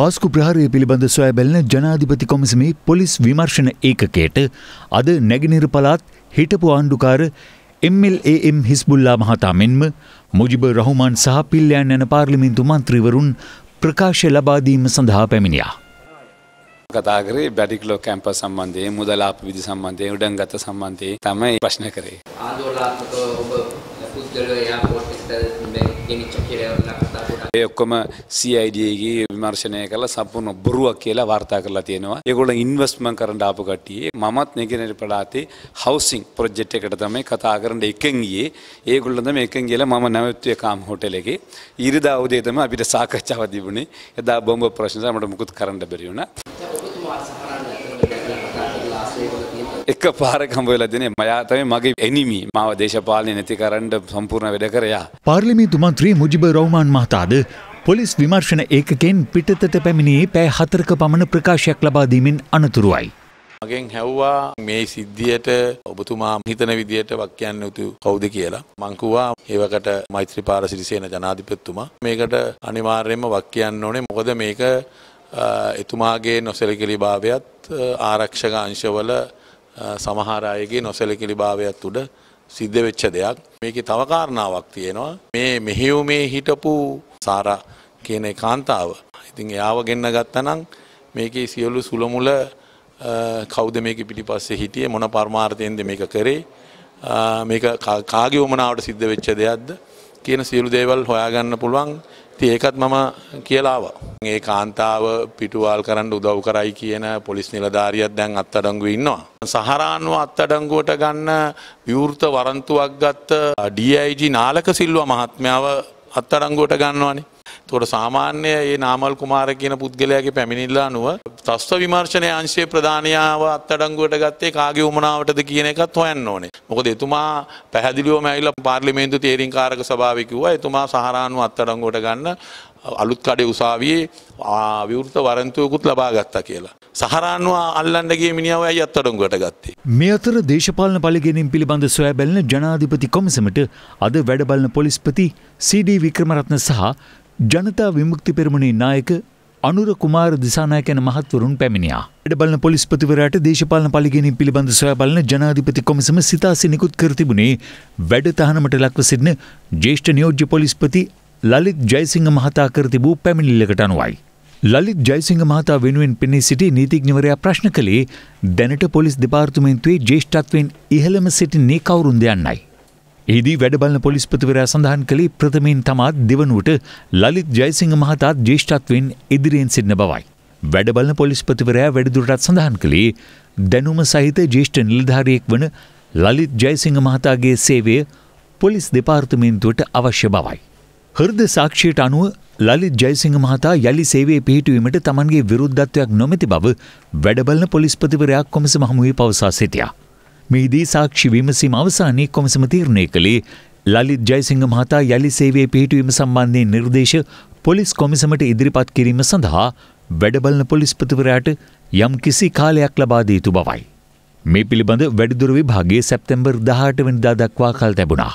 පාස්කු ප්‍රහාරය පිළිබඳ සොයා බැලන ජනාධිපති කොමිසමේ පොලිස් විමර්ශන ඒකකයට අද නැගිනිර පළාත් හිටපු ආණ්ඩුකාර එම්ල්ඒම් හිස්බුල්ලා මහතා මෙන්ම මුජිබ රහුමාන් සහ පිල්ලයන් යන පාර්ලිමින්තු මන්ත්‍රීවරුන් ප්‍රකාශ ලබාදීම සඳහා පැමිණියා. කතාකරේ බැඩික්ලෝ කැම්ප සම්බන්ධයේ මුදලාප විදි සම්බන්ධය උඩන් ගත සම්බන්ධයේ තමයි ප්‍රශ්න කරේ. ආදෝලාත්මක ඔබ පුද්ගලයා පෝට් එක්ටල් ගෙනිච්ච කියලා කතා ගොඩක් ඒ ඔක්කොම CID එකේ විමර්ශනය කරලා සම්පූර්ණ බොරුවක් කියලා වාර්තා කරලා තියෙනවා. ඒගොල්ලෝ ඉන්වෙස්ට්මන්ට් කරන්න ආපු කට්ටිය මමත් නෙගිනේට පළාතේ හවුසින් ප්‍රොජෙක්ට් එකට තමයි කතා කරන්න එකෙන් ගියේ. ඒගොල්ලෝ තමයි එකෙන් ගිහලා මම නැවතුවේ කාම් හෝටල් එකේ. ඊරිදා උදේ තමයි අපිට සාකච්ඡාවක් තිබුණේ. එදා බොම්බ ප්‍රශ්න සමට මුකුත් කරන්න බැරි වුණා. එක පාරක් හම්බ වෙලා දෙනේ මයා තමයි මගේ එනිමි මාව දේශපාලනය නැති කරන්න සම්පූර්ණ වැඩ කරයා. පාර්ලිමේන්තු මන්ත්‍රී මුජිබ රව්මාන් මහතාද පොලිස් විමර්ශන ඒකකෙන් පිටතට පැමිණියේ පෑ හතරක පමණ ප්‍රකාශයක් ලබා දීමෙන් අනතුරුයි. මගෙන් හැව්වා මේ සිද්ධියට ඔබතුමා හිතන විදියට වක්‍යන්න යුතු කවුද කියලා. මංකුවා ඒවකට මෛත්‍රපාර සිරිසේන ජනාධිපත්තුමා මේකට අනිවාර්යෙන්ම වක්‍යන්න ඕනේ මොකද මේක එතුමාගේ නොසැලකිලි භාවයත් ආරක්ෂක අංශවල සමහර අයගේ නොසැලකිලි භාවයක් උඩ සිද්ධ වෙච්ච දෙයක්. මේකේ තව කාරණාවක් තියෙනවා. මේ මෙහෙයුමේ හිටපු සාරා කියන කාන්තාව. ඉතින් එයාව ගෙන්න ගත්තනම් මේකේ සියලු සුලමුල කවුද මේක පිටිපස්සේ හිටියේ මොන පරමාර්ථයෙන්ද මේක කරේ? මේක කාගේ වමනාවට සිද්ධ වෙච්ච දෙයක්ද? කියන සියලු දේවල් හොයාගන්න පුළුවන් ති ඒකත් මම කියලාවා. ඒ කාන්තාව පිටුවල් කරන්න උදව් කරයි කියන පොලිස් නිලධාරියත් දැන් අත්තඩංගු ඉන්නවා. සහරානුව අත්තඩංගුවට ගන්න විවෘත වරන්තුවක් ගත්ත ඩIG නාලක සිල්ලුව මහත්මාව අත්තඩංගුවට ගන්නවානේ. තොට සාමාන්‍ය ඒ නාමල් කුමාර කියන පුද්ගලයාගේ පැමිණිල්ලා අනුව තස්ව විමර්ශනය අංශය ප්‍රධානයාව අත්තඩංගුවට ගත්තේ කාගේ උමනාවටද කියන එකත් හොයන්න ඕනේ මොකද එතුමා පැහදිලිෝ මැල්ල පාර්ලිමේන්තු තේරින් කාරක සභාවකිව එතුමා සහරානු අත්තඩංගුවට ගන්න අලුත් කඩේ උසාවියේ විවෘත වරන්තුවකුත් ලබා ගත්තා කියලා. සහරාන්ව අල්ලන්නගේ මිනිියාව ඇයි අත්තඩුගට ගත්තේ. මේ අතර දේශපාලන පලිගෙනින් පිළිබඳ සොයා බැලන ජනාධිපති කොමසමට අද වැඩබලන පොලිස්පති CD වික්‍රමරත්න සහ ජනතා විමුක්ති පෙරමුණේ නායක අනුර කුමාර දිසානායක යන මහත්වරුන් පැමිණියා. එඩ බලන පොලිස්පතිවරයාට දේශපාලන පලිගෙනීම් පිළිබඳ සොයා බලන ජනාධිපති කොමිසම සිතාසි නිකුත් කර තිබුණේ වැඩ තහනමට ලක්ව සිටින ජේෂ්ඨ නියෝජ්‍ය පොලිස්පති ලලිත් ජයසිංහ මහතා කර තිබූ පැමිණිල්ලකට අනුවයි. ලලිත් ජයසිංහ මහතා වෙනුවෙන් පෙනී සිටි නීතිඥවරයා ප්‍රශ්න කළේ දැනට පොලිස් දෙපාර්තමේන්තුවේ ජේෂ්ඨත්වයෙන් ඉහළම සිටින්නේ කවුරුන්ද යන්නයි. එහිදී වැඩබලන පොලිස්පතිවරයා සඳහන් කළේ ප්‍රථමයෙන් තමාත් දෙවනුවට ලලිත් ජයසිංහ මහතාත් ජේෂ්ඨත්වෙන් ඉදිරියෙන් සිටින බවයි. වැඩබලන පොලිස්පතිවරයා වැඩිදුරටත් සඳහන් කළේ දැනුම සහිත ජේෂ්ඨ නිලධාරියෙක් වන ලලිත් ජයසිංහ මහතාගේ සේවය පොලිස් දෙපාර්තමේන්තුවට අවශ්‍ය බවයි. හෘද සාක්ෂියට අනුව ලලිත් ජයසිංහ මහතා යළි සේවේ පිහිටුවීමට තමන්ගේ විරුද්ධත්වයක් නොමැති බව වැඩබලන පොලිස්පතිවරයක් කොමස මහමුවේ පවසා සිටියා. මෙහිදී සාක්ෂි විමසීම අවසානයේ කොමිසම තීරණය කළේ ලලිත් ජයසිංහ මහතා යළි සේවයේ පිහිටුවීම සම්බන්ධයෙන් නිර්දේශ පොලිස් කොමිසමට ඉදිරිපත් කිරීම සඳහා වැඩබලන පොලිස්පතිවරයාට යම් කිසි කාලයක් ලබා දී යුතු බවයි. මේ පිළිබඳ වැඩිදුර විභාගයේ සැප්තැම්බර් 18 වෙනිදා දක්වා කල් තැබුණා.